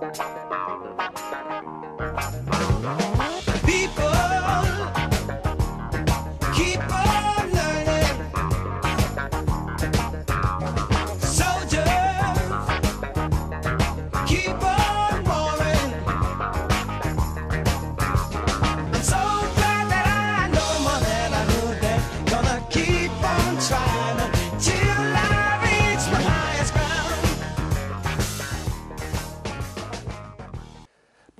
bạn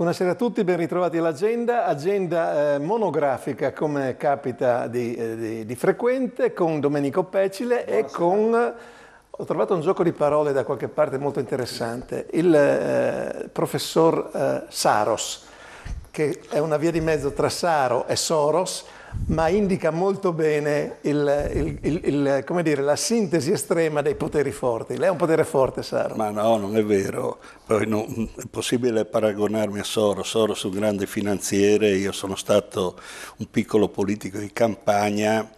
Buonasera a tutti, ben ritrovati all'agenda, agenda eh, monografica come capita di, eh, di, di, frequente con Domenico Pecile Buonasera. e con... Ho trovato un gioco di parole da qualche parte molto interessante, il eh, professor eh, Saros, che è una via di mezzo tra Saro e Soros, ma indica molto bene il, il, il, dire, la sintesi estrema dei poteri forti. Lei è un potere forte, Saro. Ma no, non è vero. Poi non, è possibile paragonarmi a Soros. Soros è un grande finanziere, io sono stato un piccolo politico di campagna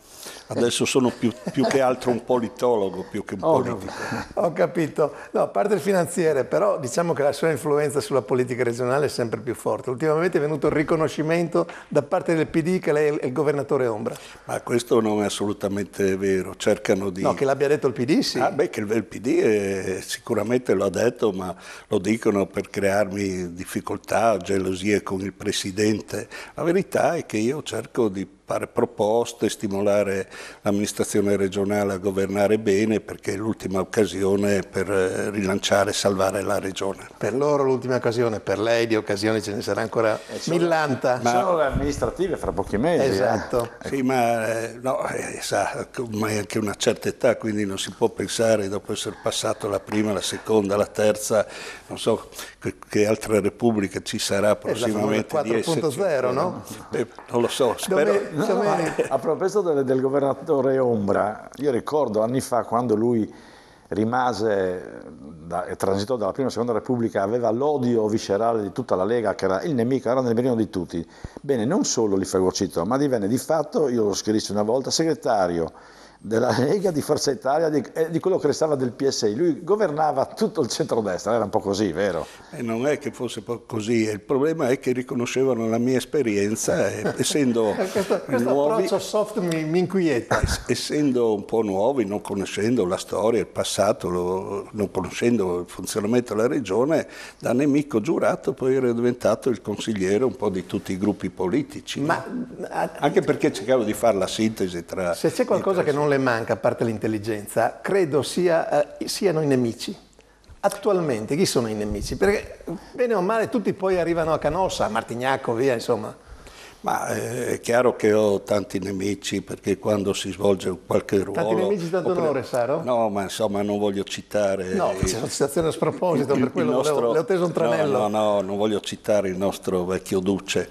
Adesso sono più, più, che altro un politologo, più che un oh, politico. Ho capito. No, a parte il finanziere, però diciamo che la sua influenza sulla politica regionale è sempre più forte. Ultimamente è venuto il riconoscimento da parte del PD che lei è il governatore ombra. Ma questo non è assolutamente vero. Cercano di... No, che l'abbia detto il PD, sì. Ah, beh, che il PD è... Eh, sicuramente lo ha detto, ma lo dicono per crearmi difficoltà, gelosie con il Presidente. La verità è che io cerco di fare proposte, stimolare l'amministrazione regionale a governare bene perché è l'ultima occasione per eh, rilanciare e salvare la regione. Per loro l'ultima occasione, per lei di occasione ce ne sarà ancora eh, solo, millanta. Ma... Sono le amministrative fra pochi mesi. Eh. Esatto. Eh. Sì, ma no, sa, ormai anche una certa età, quindi non si può pensare dopo essere passato la prima, la seconda, la terza, non so che, che altra repubblica ci sarà esatto, prossimamente. 4.0, no? Eh, non lo so, spero. Dove no, no, a proposito del, del, governatore Ombra, io ricordo anni fa quando lui rimase da, e transitò dalla prima e seconda repubblica, aveva l'odio viscerale di tutta la Lega, che era il nemico, era nel nemico di tutti. Bene, non solo li fagocitò, ma divenne di fatto, io lo scrissi una volta, segretario della Lega, di Forza Italia di, eh, di quello che restava del PSI. Lui governava tutto il centrodestra, era un po' così, vero? Eh, non è che fosse così, il problema è che riconoscevano la mia esperienza, eh, essendo questo, questo nuovi, approccio soft mi, mi inquieta. essendo un po' nuovi, non conoscendo la storia, il passato, lo, non conoscendo il funzionamento della regione, da nemico giurato poi ero diventato il consigliere un po' di tutti i gruppi politici. Ma, no? Anche perché cercavo di fare la sintesi tra... Se c'è qualcosa che non le le manca, a parte l'intelligenza, credo sia, eh, siano i nemici. Attualmente chi sono i nemici? Perché bene o male tutti poi arrivano a Canossa, a Martignacco, via, insomma. Ma eh, è chiaro che ho tanti nemici perché quando si svolge qualche ruolo... Tanti nemici da dolore, pre... Saro? No, ma insomma non voglio citare... No, c'è una citazione a sproposito, per quello nostro... volevo, le ho teso un tranello. No, no, no, non voglio citare il nostro vecchio duce,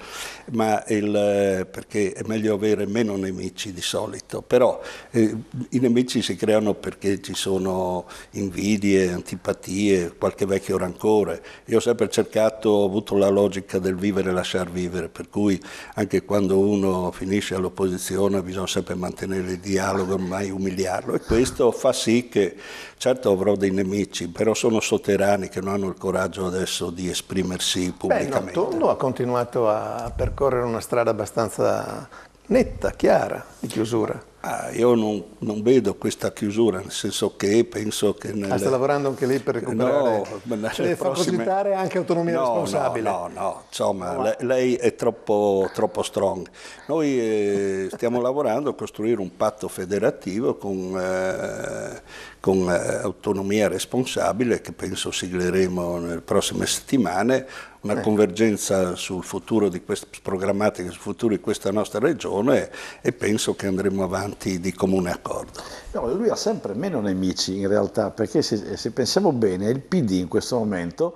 ma il, eh, perché è meglio avere meno nemici di solito. Però eh, i nemici si creano perché ci sono invidie, antipatie, qualche vecchio rancore. Io ho sempre cercato, ho avuto la logica del vivere e lasciar vivere, per cui anche quando uno finisce all'opposizione bisogna sempre mantenere il dialogo, mai umiliarlo e questo fa sì che certo avrò dei nemici, però sono sotterranei che non hanno il coraggio adesso di esprimersi pubblicamente. Beh, no, Tondo ha continuato a percorrere una strada abbastanza netta, chiara di chiusura. Ah, io non, non, vedo questa chiusura, nel senso che penso che... Ah, nelle... Ah, sta lavorando anche lei per recuperare... No, cioè, prossime... fa anche autonomia no, responsabile. No, no, no. insomma, no. Lei, lei, è troppo, troppo strong. Noi eh, stiamo lavorando a costruire un patto federativo con, eh, con eh, autonomia responsabile che penso sigleremo nelle prossime settimane una eh. convergenza sul futuro di quest- programmatica sul futuro di questa nostra regione e penso che andremo avanti di comune accordo. No, lui ha sempre meno nemici in realtà, perché se, se pensiamo bene, il PD in questo momento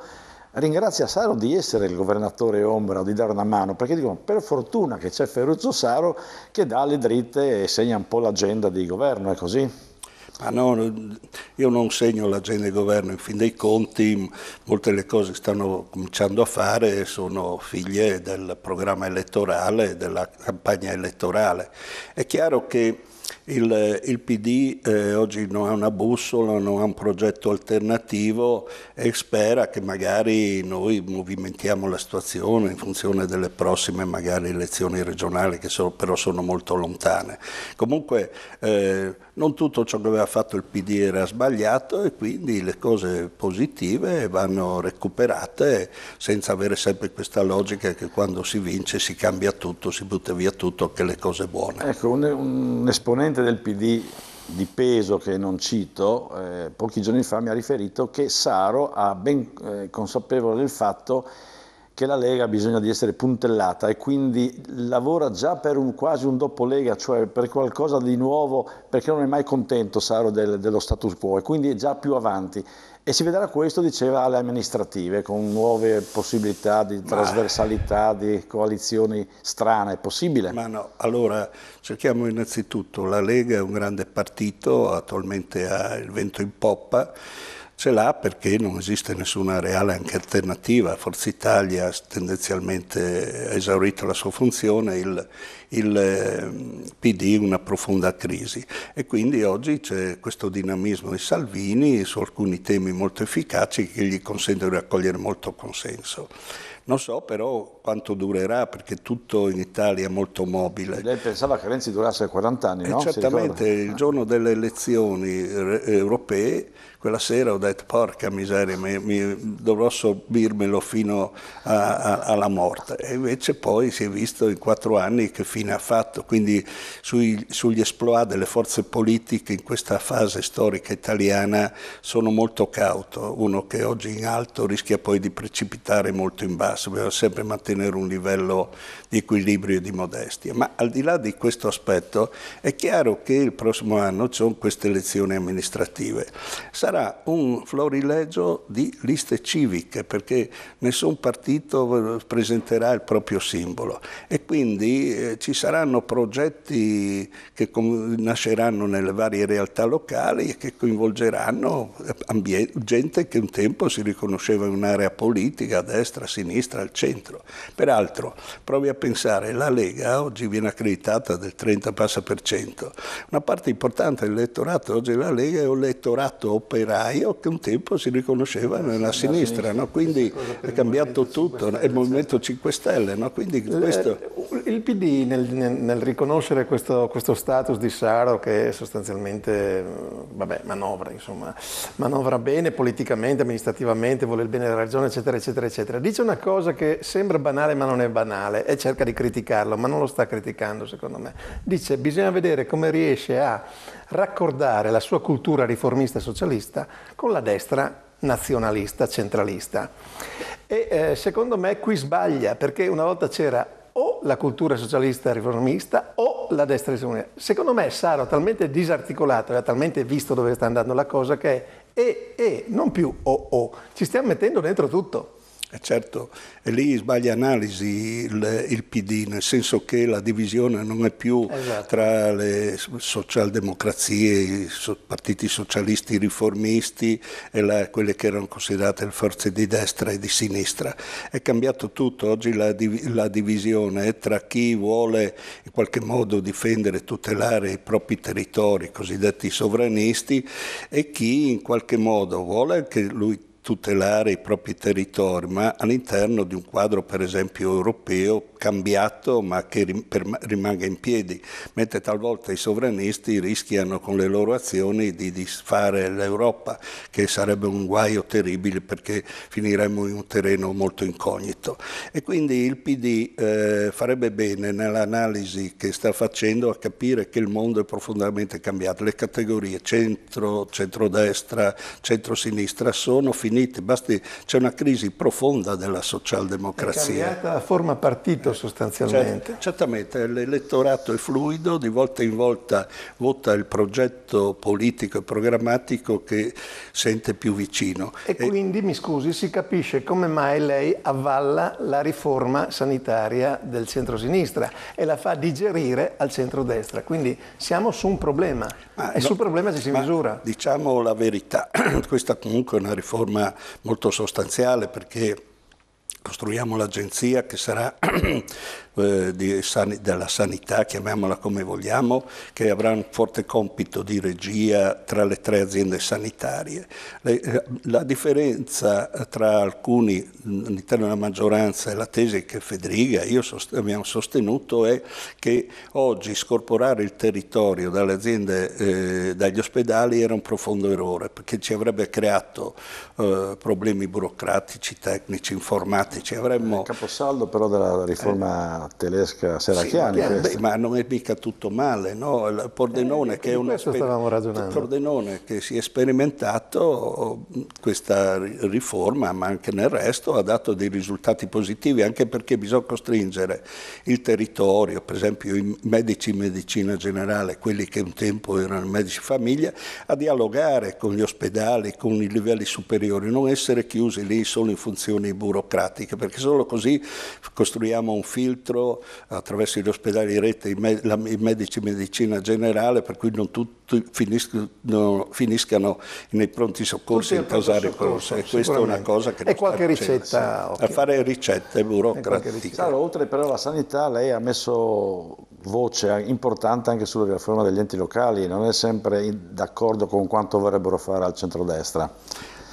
ringrazia Saro di essere il governatore ombra, di dare una mano, perché dicono per fortuna che c'è Ferruccio Saro che dà le dritte e segna un po' l'agenda di governo, è così? Ah no, io non segno l'agenda di governo, in fin dei conti molte delle cose che stanno cominciando a fare sono figlie del programma elettorale, della campagna elettorale. È chiaro che il, il PD eh, oggi non ha una bussola, non ha un progetto alternativo e spera che magari noi movimentiamo la situazione in funzione delle prossime magari elezioni regionali che sono, però sono molto lontane. Comunque eh, non tutto ciò che aveva fatto il PD era sbagliato e quindi le cose positive vanno recuperate senza avere sempre questa logica che quando si vince si cambia tutto, si butta via tutto, anche le cose buone. Ecco, un, un esponente del PD di peso che non cito, eh, pochi giorni fa mi ha riferito che Saro ha ben eh, consapevole del fatto che che la Lega ha bisogno di essere puntellata e quindi lavora già per un, quasi un doppio Lega, cioè per qualcosa di nuovo, perché non è mai contento Saro del, dello status quo e quindi è già più avanti. E si vedrà questo, diceva, alle amministrative, con nuove possibilità di trasversalità, di coalizioni strane. È possibile? Ma no, allora cerchiamo innanzitutto, la Lega è un grande partito, attualmente ha il vento in poppa, ce l'ha perché non esiste nessuna reale anche alternativa. Forza Italia tendenzialmente ha esaurito la sua funzione, il, il ehm, PD una profonda crisi e quindi oggi c'è questo dinamismo di Salvini su alcuni temi molto efficaci che gli consentono di raccogliere molto consenso. Non so però quanto durerà perché tutto in Italia è molto mobile. Lei pensava che Renzi durasse 40 anni, e eh, no? Certamente il giorno delle elezioni europee quella sera ho detto porca miseria, mi, mi dovrò sorbirmelo fino a, a, alla morte. E invece poi si è visto in quattro anni che fine ha fatto. Quindi sui, sugli esploit delle forze politiche in questa fase storica italiana sono molto cauto. Uno che oggi in alto rischia poi di precipitare molto in basso. Bisogna sempre mantenere un livello di equilibrio e di modestia. Ma al di là di questo aspetto è chiaro che il prossimo anno ci sono queste elezioni amministrative. Sarà sarà un florileggio di liste civiche perché nessun partito presenterà il proprio simbolo e quindi eh, ci saranno progetti che nasceranno nelle varie realtà locali e che coinvolgeranno eh, gente che un tempo si riconosceva in un'area politica, a destra, a sinistra, al centro. Peraltro, provi a pensare, la Lega oggi viene accreditata del 30 passa per cento, una parte importante dell'elettorato oggi della Lega è un elettorato operato operaio che un tempo si riconosceva nella sinistra, no? quindi è cambiato tutto, è il Movimento 5 Stelle. No? Questo... Il PD nel, nel riconoscere questo, questo, status di Saro che sostanzialmente mm, vabbè, manovra, insomma, manovra bene politicamente, amministrativamente, vuole il bene della ragione, eccetera, eccetera, eccetera, dice una cosa che sembra banale ma non è banale e cerca di criticarlo, ma non lo sta criticando secondo me. Dice bisogna vedere come riesce a raccordare la sua cultura riformista socialista con la destra nazionalista centralista. E eh, secondo me qui sbaglia perché una volta c'era o la cultura socialista riformista o la destra riformista. Secondo me Saro ha talmente disarticolato e ha talmente visto dove sta andando la cosa che è e, e, non più o, o. Ci stiamo mettendo dentro tutto. Eh, certo, e Certo, lì sbaglia analisi il, il, PD, nel senso che la divisione non è più esatto. tra le socialdemocrazie, i so, partiti socialisti riformisti e la, quelle che erano considerate le forze di destra e di sinistra. È cambiato tutto, oggi la, la divisione è tra chi vuole in qualche modo difendere tutelare i propri territori, i cosiddetti sovranisti, e chi in qualche modo vuole, anche lui tutelare i propri territori, ma all'interno di un quadro per esempio europeo cambiato ma che rimanga in piedi, mentre talvolta i sovranisti rischiano con le loro azioni di disfare l'Europa, che sarebbe un guaio terribile perché finiremmo in un terreno molto incognito. E quindi il PD eh, farebbe bene nell'analisi che sta facendo a capire che il mondo è profondamente cambiato, le categorie centro, centrodestra, centrosinistra sono finite finite, basti, c'è una crisi profonda della socialdemocrazia. È cambiata la forma partito sostanzialmente. Cert certamente, l'elettorato è fluido, di volta in volta vota il progetto politico e programmatico che sente più vicino. E, e quindi, mi scusi, si capisce come mai lei avvalla la riforma sanitaria del centro-sinistra e la fa digerire al centro-destra. Quindi siamo su un problema ma e no, sul problema ci si misura. Diciamo la verità, questa comunque è una riforma molto sostanziale perché costruiamo l'agenzia che sarà eh, della sanità, chiamiamola come vogliamo, che avrà un forte compito di regia tra le tre aziende sanitarie. Le, eh, la differenza tra alcuni all'interno della maggioranza e la tesi che Federica e io sost- abbiamo sostenuto è che oggi scorporare il territorio dalle aziende, eh, dagli ospedali era un profondo errore perché ci avrebbe creato eh, problemi burocratici, tecnici, informatici. Avremmo... Caposaldo però della riforma eh, Telesca tedesca Seracchiani. Sì, beh, ma non è mica tutto male, no? Il Pordenone, eh, che è una Pordenone che si è sperimentato questa riforma, ma anche nel resto, ha dato dei risultati positivi, anche perché bisogna costringere il territorio, per esempio i medici in medicina generale, quelli che un tempo erano medici famiglia, a dialogare con gli ospedali, con i livelli superiori, non essere chiusi lì solo in funzioni burocratiche, perché solo così costruiamo un filtro dentro attraverso gli ospedali di rete i, med- la, i medici medicina generale per cui non tutti finiscono, finiscano nei pronti soccorsi a causare corsa e questa è una cosa che... E qualche ricetta... Okay. A fare ricette burocratiche. Allora, oltre però alla sanità lei ha messo voce importante anche sulla riforma degli enti locali, non è sempre d'accordo con quanto vorrebbero fare al centrodestra.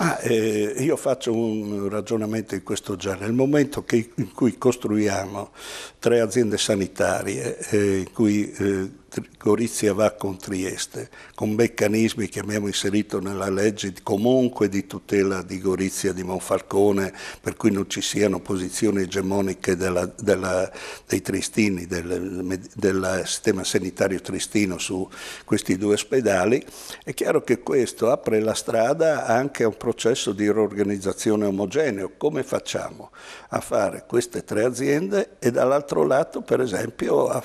Ah, eh, io faccio un ragionamento di questo genere. Nel momento che, in cui costruiamo tre aziende sanitarie, eh, in cui eh, Gorizia va con Trieste, con meccanismi che abbiamo inserito nella legge comunque di tutela di Gorizia di Monfalcone, per cui non ci siano posizioni egemoniche della, della, dei triestini, del, del, sistema sanitario triestino su questi due ospedali, è chiaro che questo apre la strada anche a un processo di riorganizzazione omogeneo. Come facciamo a fare queste tre aziende e dall'altro lato, per esempio, a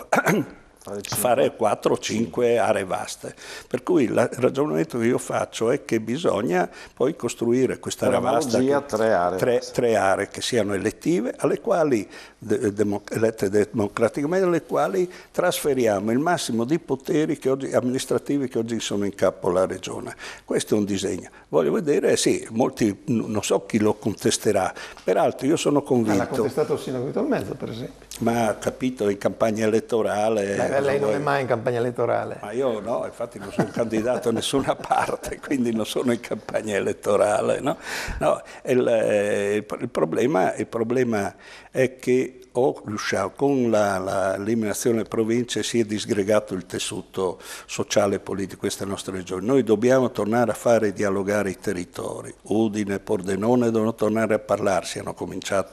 fare 4 o 5 aree vaste. Per cui il ragionamento che io faccio è che bisogna poi costruire questa area vasta, che, tre, aree. Tre, tre aree che siano elettive, alle quali, de, eh, demo, elette democraticamente, alle quali trasferiamo il massimo di poteri che oggi, amministrativi che oggi sono in capo alla regione. Questo è un disegno. Voglio vedere, sì, molti, non so chi lo contesterà, peraltro io sono convinto... Ma l'ha contestato il sindaco di Tormezzo, per esempio. Ma ha capito in campagna elettorale. Beh, lei non è mai in campagna elettorale. Ma io no, infatti non sono candidato a nessuna parte, quindi non sono in campagna elettorale. No? No, il, eh, il, problema, il problema è che o riusciamo, con l'eliminazione delle province si è disgregato il tessuto sociale e politico di queste nostre regioni. Noi dobbiamo tornare a fare dialogare i territori. Udine e Pordenone devono tornare a parlarsi, hanno,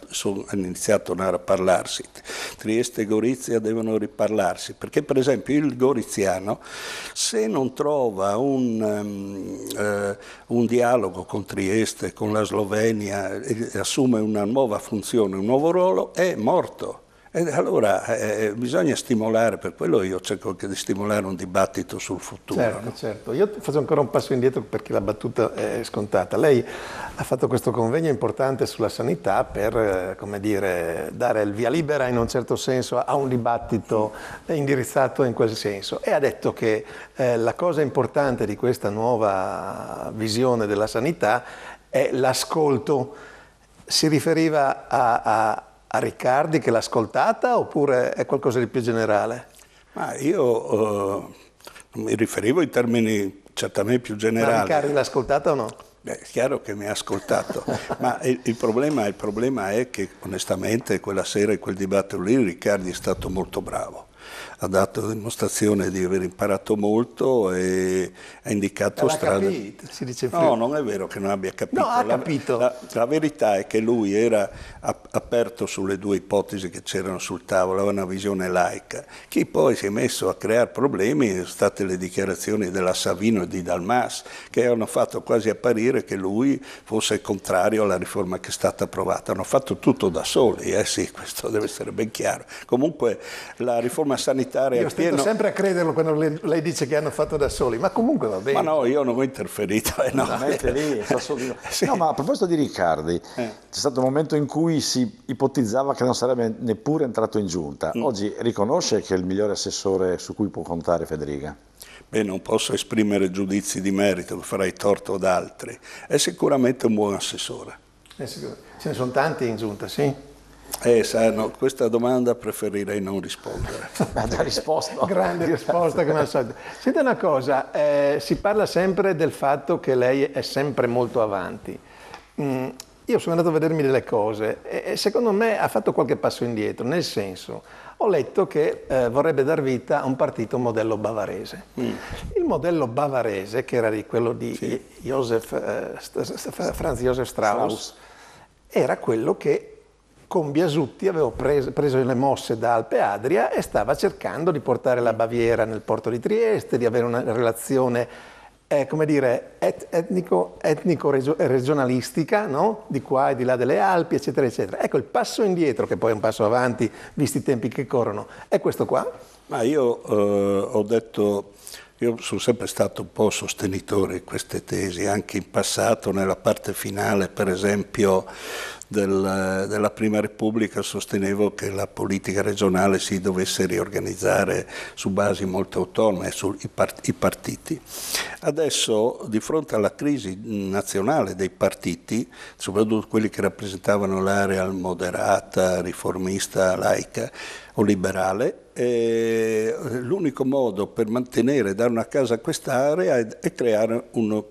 sono, hanno iniziato a tornare a parlarsi. Trieste e Gorizia devono riparlarsi, perché per esempio il goriziano se non trova un, um, eh, un dialogo con Trieste, con la Slovenia, eh, assume una nuova funzione, un nuovo ruolo, popolo è morto. E allora eh, eh, bisogna stimolare, per quello io cerco anche di stimolare un dibattito sul futuro. Certo, no? certo. Io faccio ancora un passo indietro perché la battuta è scontata. Lei ha fatto questo convegno importante sulla sanità per, eh, come dire, dare il via libera in un certo senso a un dibattito indirizzato in quel senso e ha detto che eh, la cosa importante di questa nuova visione della sanità è l'ascolto. Si riferiva a, a a Riccardi che l'ha ascoltata oppure è qualcosa di più generale? Ma io eh, mi riferivo in termini certamente più generali. Ma Riccardi l'ha ascoltata o no? Beh, chiaro che mi ha ascoltato, ma il, il, problema, il problema è che onestamente quella sera e quel dibattito lì Riccardi è stato molto bravo ha dato dimostrazione di aver imparato molto e ha indicato strade. Capito, si dice no, non è vero che non abbia capito. No, ha capito. La, la, la verità è che lui era aperto sulle due ipotesi che c'erano sul tavolo, aveva una visione laica. Chi poi si è messo a creare problemi sono state le dichiarazioni della Savino e di Dalmas, che hanno fatto quasi apparire che lui fosse contrario alla riforma che è stata approvata. Hanno fatto tutto da soli, eh sì, questo deve essere ben chiaro. Comunque la riforma sanitaria parlamentare io appieno... sempre a crederlo quando lei, dice che hanno fatto da soli ma comunque va bene ma no io non ho interferito eh, no. lì, sì. no, ma a proposito di Riccardi eh. c'è stato un momento in cui si ipotizzava che non sarebbe neppure entrato in giunta mm. oggi riconosce che è il migliore assessore su cui può contare Federica Beh, non posso esprimere giudizi di merito, farei torto ad altri. È sicuramente un buon assessore. Eh, Ce ne sono tanti in giunta, sì? Eh, sanno, questa domanda preferirei non rispondere. Ma risposto. Grande risposta come al solito. Senta una cosa, eh, si parla sempre del fatto che lei è sempre molto avanti. Mm, io sono andato a vedermi delle cose e secondo me ha fatto qualche passo indietro, nel senso, ho letto che eh, vorrebbe dar vita a un partito modello bavarese. Mm. Il modello bavarese, che era di quello di sì. Josef, eh, Franz Josef Strauss, Strauss, era quello che con Biasutti avevo preso, preso, le mosse da Alpe Adria e stava cercando di portare la Baviera nel porto di Trieste, di avere una relazione, eh, come dire, et, etnico, etnico regionalistica, no? di qua e di là delle Alpi, eccetera, eccetera. Ecco, il passo indietro, che poi è un passo avanti, visti i tempi che corrono, è questo qua. Ma io eh, ho detto... Io sono sempre stato un po' sostenitore di queste tesi, anche in passato, nella parte finale, per esempio, del, della Prima Repubblica sostenevo che la politica regionale si dovesse riorganizzare su basi molto autonome, sui part, partiti. Adesso, di fronte alla crisi nazionale dei partiti, soprattutto quelli che rappresentavano l'area moderata, riformista, laica o liberale, eh, l'unico modo per mantenere e dare una casa a quest'area è, è creare un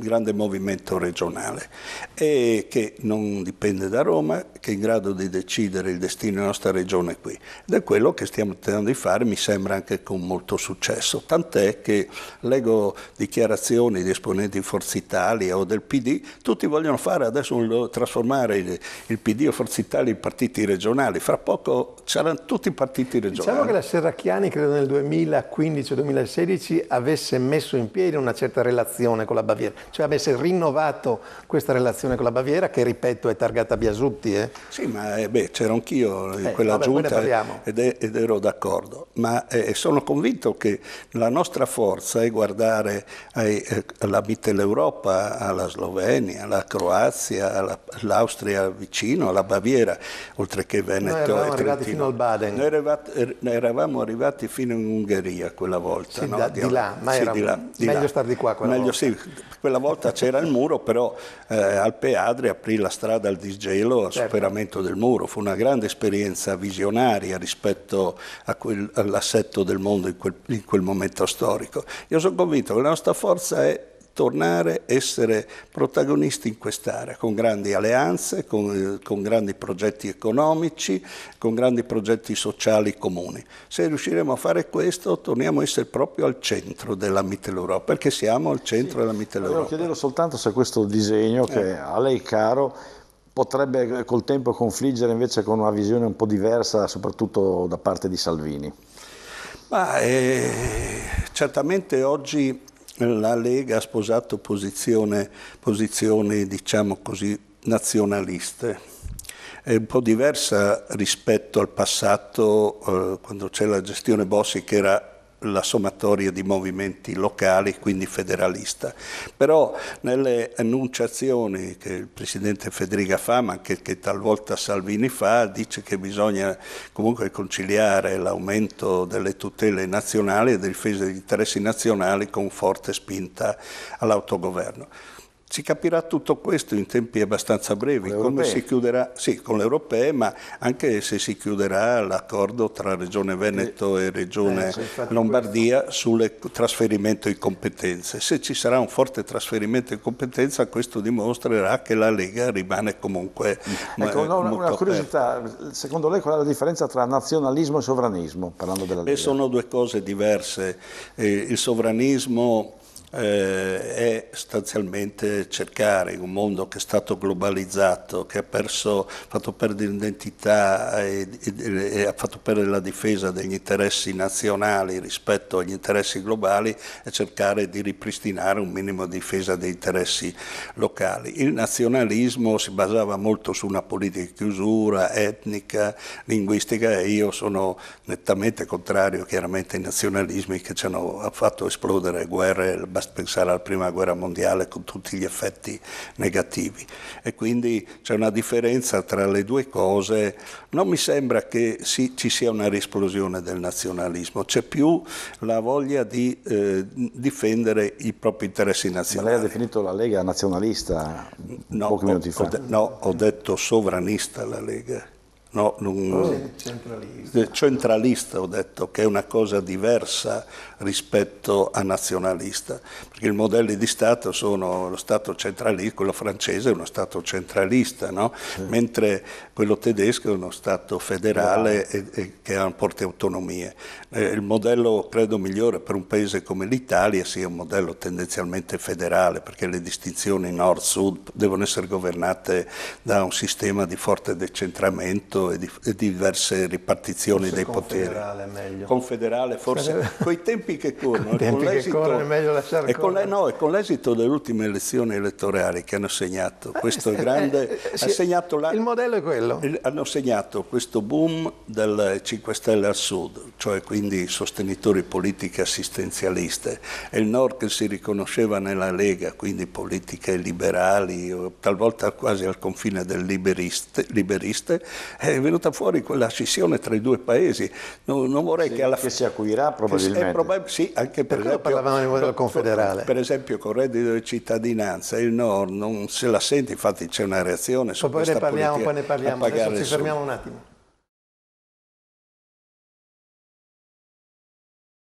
grande movimento regionale e che non dipende dipende da Roma, che è in grado di decidere il destino della nostra regione qui. Ed è quello che stiamo tentando di fare, mi sembra anche con molto successo. Tant'è che leggo dichiarazioni di esponenti di Forza Italia o del PD, tutti vogliono fare adesso un, trasformare il, il, PD o Forza Italia in partiti regionali. Fra poco saranno tutti partiti regionali. Diciamo che la Serracchiani, credo nel 2015 2016, avesse messo in piedi una certa relazione con la Baviera, cioè avesse rinnovato questa relazione con la Baviera, che ripeto è targata candidata Biasutti. Eh? Sì, ma eh, c'ero anch'io in eh, quella vabbè, giunta ed, è, ed, ero d'accordo. Ma eh, sono convinto che la nostra forza è guardare ai, eh, alla Mitteleuropa, alla Slovenia, alla Croazia, all'Austria vicino, alla Baviera, oltre che Veneto Noi eravamo arrivati fino al Baden. Noi eravate, er, eravamo arrivati fino in Ungheria quella volta. Sì, no? da, di, là, ma sì, era di là, di meglio là. star di qua quella meglio, volta. Sì, quella volta c'era il muro, però eh, Alpe Adri aprì la strada al di disgelo, al certo. superamento del muro. Fu una grande esperienza visionaria rispetto quel, all'assetto del mondo in quel, in quel momento storico. Io sono convinto che la nostra forza è tornare a essere protagonisti in quest'area, con grandi alleanze, con, con, grandi progetti economici, con grandi progetti sociali comuni. Se riusciremo a fare questo, torniamo a essere proprio al centro della Mitteleuropa, perché siamo al centro sì. della Mitteleuropa. Volevo chiedere soltanto se questo disegno, che eh. a lei caro, potrebbe eh, col tempo confliggere invece con una visione un po' diversa, soprattutto da parte di Salvini? Ma, eh, certamente oggi la Lega ha sposato posizioni, diciamo così, nazionaliste. È un po' diversa rispetto al passato, eh, quando c'è la gestione Bossi che era la sommatoria di movimenti locali, quindi federalista. Però nelle annunciazioni che il presidente Federica fa, ma anche che talvolta Salvini fa, dice che bisogna comunque conciliare l'aumento delle tutele nazionali e della difesa degli interessi nazionali con forte spinta all'autogoverno. Si capirà tutto questo in tempi abbastanza brevi, come si chiuderà, sì, con l'Europea, ma anche se si chiuderà l'accordo tra Regione Veneto e Regione eh, Lombardia sul trasferimento di competenze. Se ci sarà un forte trasferimento di competenza, questo dimostrerà che la Lega rimane comunque mm. ecco, no, una, una curiosità, aperta. secondo lei qual è la differenza tra nazionalismo e sovranismo, parlando della eh, Lega? Beh, sono due cose diverse. Eh, il sovranismo eh, è sostanzialmente cercare in un mondo che è stato globalizzato, che ha perso, fatto perdere l'identità e, e, e, ha fatto perdere la difesa degli interessi nazionali rispetto agli interessi globali, e cercare di ripristinare un minimo di difesa degli interessi locali. Il nazionalismo si basava molto su una politica di chiusura etnica, linguistica e io sono nettamente contrario chiaramente ai nazionalismi che ci hanno fatto esplodere guerre, era pensare alla prima guerra mondiale con tutti gli effetti negativi. E quindi c'è una differenza tra le due cose. Non mi sembra che si, ci sia una risplosione del nazionalismo, c'è più la voglia di eh, difendere i propri interessi nazionali. Ma lei ha definito la Lega nazionalista no, pochi minuti fa. Ho de- no, ho detto sovranista la Lega no, non, centralista. centralista ho detto, che è una cosa diversa rispetto a nazionalista, perché i modelli di Stato sono lo Stato centralista, quello francese è uno Stato centralista, no? sì. mentre quello tedesco è uno Stato federale e, e che ha forti autonomie. Eh, il modello, credo, migliore per un paese come l'Italia sia un modello tendenzialmente federale, perché le distinzioni nord-sud devono essere governate da un sistema di forte decentramento Stato e, di, diverse ripartizioni forse dei confederale poteri. Meglio. Confederale forse, coi tempi che corrono. Con tempi che corrono è e, con le, no, e con l'esito delle ultime elezioni elettorali che hanno segnato eh, questo eh, grande... Eh, eh sì, segnato la, il modello è quello. hanno segnato questo boom del 5 Stelle al Sud, cioè quindi sostenitori politiche assistenzialiste, e il Nord che si riconosceva nella Lega, quindi politiche liberali, talvolta quasi al confine del liberiste, liberiste è venuta fuori quella scissione tra i due paesi. Non, non vorrei sì, che alla fine... si acuirà probabilmente. Probab- sì, anche per, per esempio... parlavamo di modello confederale. Per esempio con reddito di cittadinanza, il Nord non se la sente, infatti c'è una reazione poi ne parliamo, Poi ne parliamo, adesso ci fermiamo un attimo.